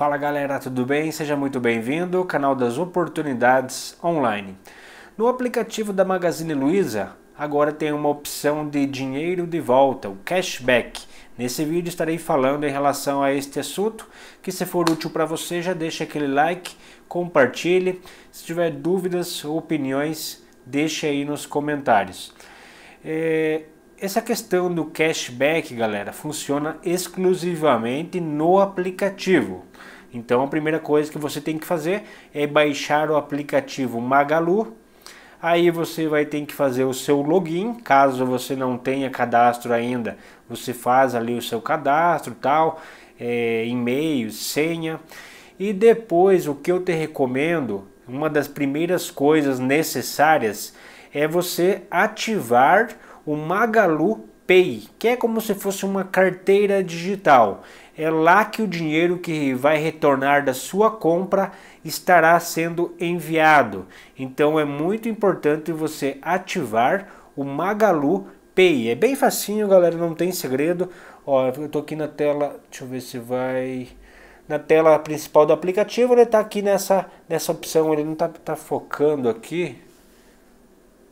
Fala galera, tudo bem? Seja muito bem-vindo ao canal das oportunidades online. No aplicativo da Magazine Luiza, agora tem uma opção de dinheiro de volta, o cashback. Nesse vídeo estarei falando em relação a este assunto, que se for útil para você, já deixa aquele like, compartilhe. Se tiver dúvidas ou opiniões, deixe aí nos comentários. É, essa questão do cashback, galera, funciona exclusivamente no aplicativo. Então a primeira coisa que você tem que fazer é baixar o aplicativo Magalu. Aí você vai ter que fazer o seu login, caso você não tenha cadastro ainda, você faz ali o seu cadastro, tal, é, e-mail, senha. E depois o que eu te recomendo, uma das primeiras coisas necessárias é você ativar o Magalu Pay, que é como se fosse uma carteira digital. É lá que o dinheiro que vai retornar da sua compra estará sendo enviado. Então é muito importante você ativar o Magalu Pay. É bem facinho, galera, não tem segredo. Ó, eu tô aqui na tela, deixa eu ver se vai na tela principal do aplicativo, ele tá aqui nessa nessa opção, ele não tá, tá focando aqui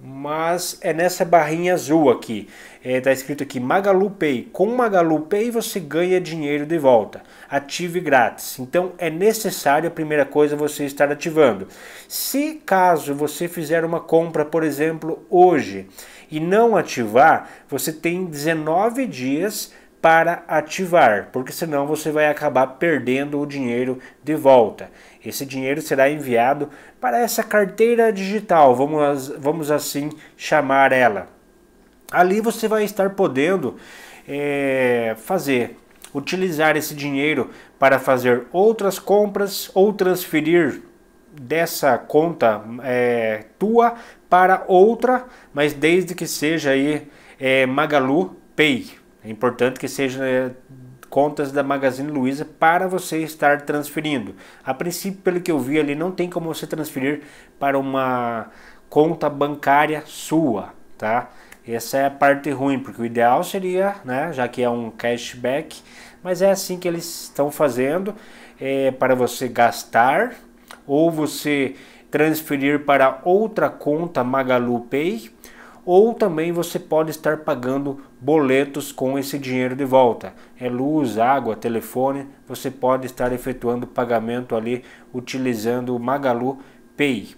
mas é nessa barrinha azul aqui. Está é, tá escrito aqui Magalu Pay. Com Magalu Pay você ganha dinheiro de volta. Ative grátis. Então é necessário a primeira coisa você estar ativando. Se caso você fizer uma compra, por exemplo, hoje e não ativar, você tem 19 dias para ativar, porque senão você vai acabar perdendo o dinheiro de volta. Esse dinheiro será enviado para essa carteira digital, vamos, vamos assim chamar ela. Ali você vai estar podendo é, fazer, utilizar esse dinheiro para fazer outras compras ou transferir dessa conta é, tua para outra, mas desde que seja aí é, Magalu Pay é importante que sejam né, contas da Magazine Luiza para você estar transferindo. A princípio, pelo que eu vi ali, não tem como você transferir para uma conta bancária sua, tá? Essa é a parte ruim, porque o ideal seria, né, já que é um cashback, mas é assim que eles estão fazendo é, para você gastar ou você transferir para outra conta Magalu Pay ou também você pode estar pagando boletos com esse dinheiro de volta. É luz, água, telefone, você pode estar efetuando pagamento ali utilizando o Magalu Pay.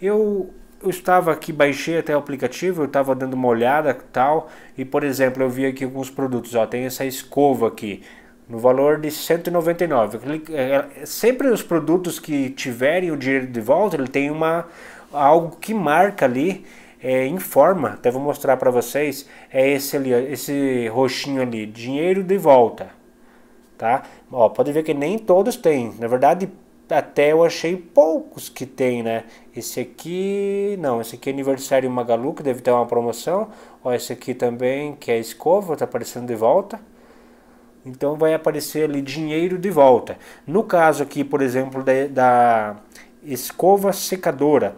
Eu eu estava aqui, baixei até o aplicativo, eu estava dando uma olhada tal, e por exemplo, eu vi aqui alguns produtos, ó, tem essa escova aqui, no valor de 199. É, é, sempre os produtos que tiverem o dinheiro de volta, ele tem uma algo que marca ali é, informa, até vou mostrar para vocês, é esse ali, esse roxinho ali, dinheiro de volta, tá? Ó, pode ver que nem todos têm, na verdade até eu achei poucos que tem, né? Esse aqui, não, esse aqui é aniversário Magalu, que deve ter uma promoção, ó, esse aqui também, que é escova, tá aparecendo de volta, então vai aparecer ali dinheiro de volta. No caso aqui, por exemplo, da, da escova secadora,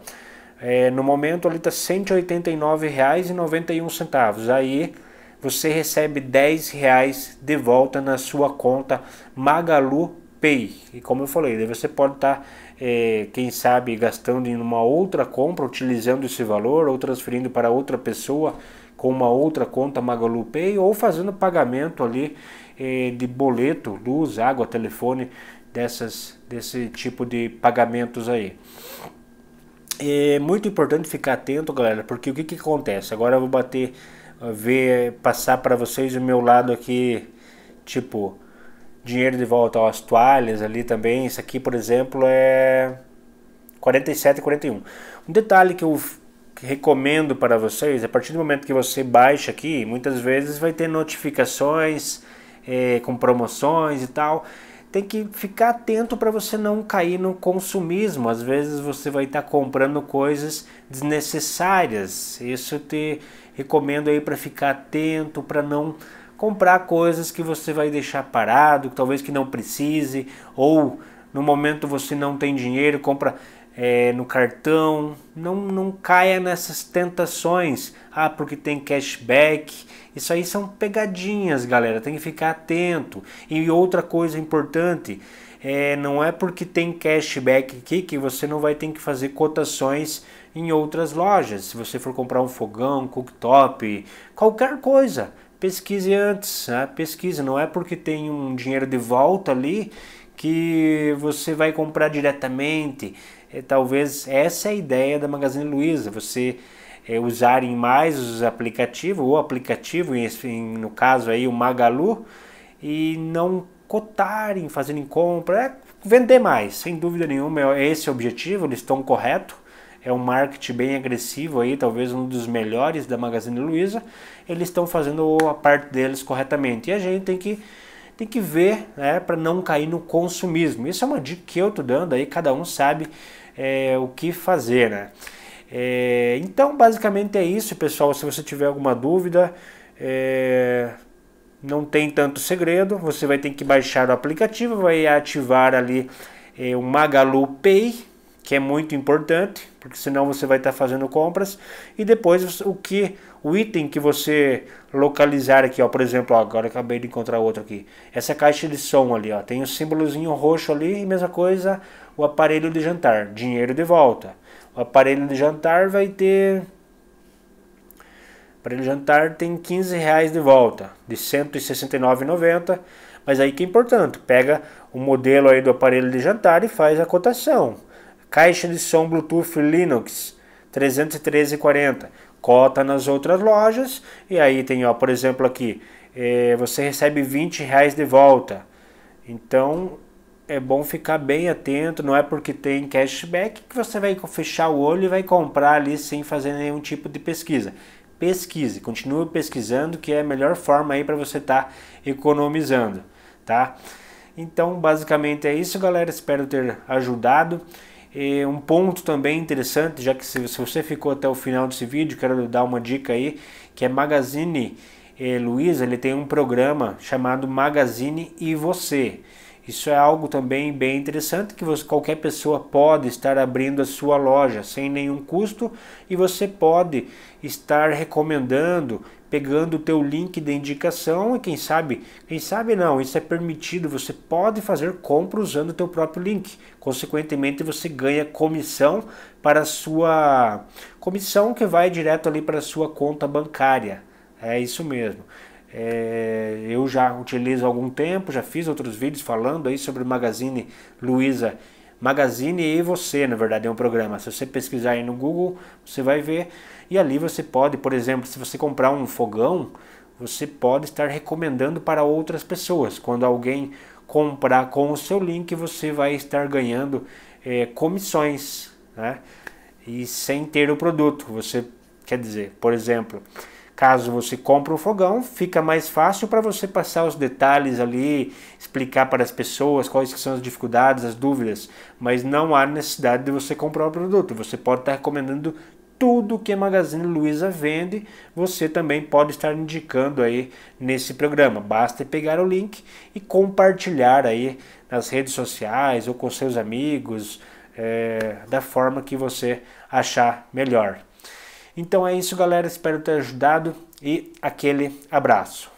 é, no momento ali está R$ 189,91. Aí você recebe R$ 10,00 de volta na sua conta Magalu Pay. E como eu falei, você pode estar, tá, é, quem sabe, gastando em uma outra compra, utilizando esse valor ou transferindo para outra pessoa com uma outra conta Magalu Pay ou fazendo pagamento ali é, de boleto, luz, água, telefone, dessas, desse tipo de pagamentos aí. É muito importante ficar atento, galera, porque o que, que acontece? Agora eu vou bater, eh, ver, passar para vocês o meu lado aqui, tipo, dinheiro de volta, ó, as toalhas ali também. Isso aqui, por exemplo, é 47,41. Um detalhe que eu recomendo para vocês, a partir do momento que você baixa aqui, muitas vezes vai ter notificações é, com promoções e tal tem que ficar atento para você não cair no consumismo. Às vezes você vai estar tá comprando coisas desnecessárias. Isso eu te recomendo aí para ficar atento, para não comprar coisas que você vai deixar parado, talvez que não precise, ou no momento você não tem dinheiro, compra é, no cartão. Não, não caia nessas tentações. Ah, porque tem cashback. Isso aí são pegadinhas, galera. Tem que ficar atento. E outra coisa importante. É, não é porque tem cashback aqui que você não vai ter que fazer cotações em outras lojas. Se você for comprar um fogão, cooktop, qualquer coisa, pesquise antes. Né? Pesquise, não é porque tem um dinheiro de volta ali que você vai comprar diretamente é, talvez essa é a ideia da Magazine Luiza, você é, usarem mais os aplicativos, o aplicativo, em, no caso aí o Magalu, e não cotarem, fazendo compra, é vender mais, sem dúvida nenhuma, é, é esse o objetivo, eles estão corretos, é um marketing bem agressivo aí, talvez um dos melhores da Magazine Luiza, eles estão fazendo a parte deles corretamente, e a gente tem que tem que ver né, para não cair no consumismo. Isso é uma dica que eu estou dando aí, cada um sabe é, o que fazer, né? É, então, basicamente é isso, pessoal. Se você tiver alguma dúvida, é, não tem tanto segredo. Você vai ter que baixar o aplicativo, vai ativar ali é, o Magalu Pay que é muito importante, porque senão você vai estar tá fazendo compras. E depois o que, o item que você localizar aqui, ó, por exemplo, ó, agora acabei de encontrar outro aqui. Essa caixa de som ali, ó, tem o um símbolozinho roxo ali e mesma coisa o aparelho de jantar, dinheiro de volta. O aparelho de jantar vai ter para ele jantar tem 15 reais de volta, de 169,90. Mas aí que é importante, pega o modelo aí do aparelho de jantar e faz a cotação. Caixa de som Bluetooth Linux 313,40. Cota nas outras lojas. E aí tem, ó, por exemplo, aqui. É, você recebe 20 reais de volta. Então é bom ficar bem atento, não é porque tem cashback que você vai fechar o olho e vai comprar ali sem fazer nenhum tipo de pesquisa. Pesquise, continue pesquisando que é a melhor forma aí para você estar tá economizando, tá? Então, basicamente é isso, galera. Espero ter ajudado. E um ponto também interessante, já que se, você ficou até o final desse vídeo, quero dar uma dica aí, que é Magazine eh, Luiza, ele tem um programa chamado Magazine e Você. Isso é algo também bem interessante que você, qualquer pessoa pode estar abrindo a sua loja sem nenhum custo e você pode estar recomendando, pegando o teu link de indicação e quem sabe, quem sabe não, isso é permitido, você pode fazer compra usando o teu próprio link. Consequentemente, você ganha comissão para a sua comissão que vai direto ali para a sua conta bancária. É isso mesmo. É, eu já utilizo há algum tempo, já fiz outros vídeos falando aí sobre Magazine Luiza. Magazine e você, na verdade, é um programa. Se você pesquisar aí no Google, você vai ver. E ali você pode, por exemplo, se você comprar um fogão, você pode estar recomendando para outras pessoas. Quando alguém comprar com o seu link, você vai estar ganhando é, comissões, né? E sem ter o produto. Você quer dizer, por exemplo, Caso você compre um fogão, fica mais fácil para você passar os detalhes ali, explicar para as pessoas quais são as dificuldades, as dúvidas, mas não há necessidade de você comprar o produto. Você pode estar recomendando tudo que a Magazine Luiza vende, você também pode estar indicando aí nesse programa. Basta pegar o link e compartilhar aí nas redes sociais ou com seus amigos, é, da forma que você achar melhor. Então é isso, galera. Espero ter ajudado e aquele abraço.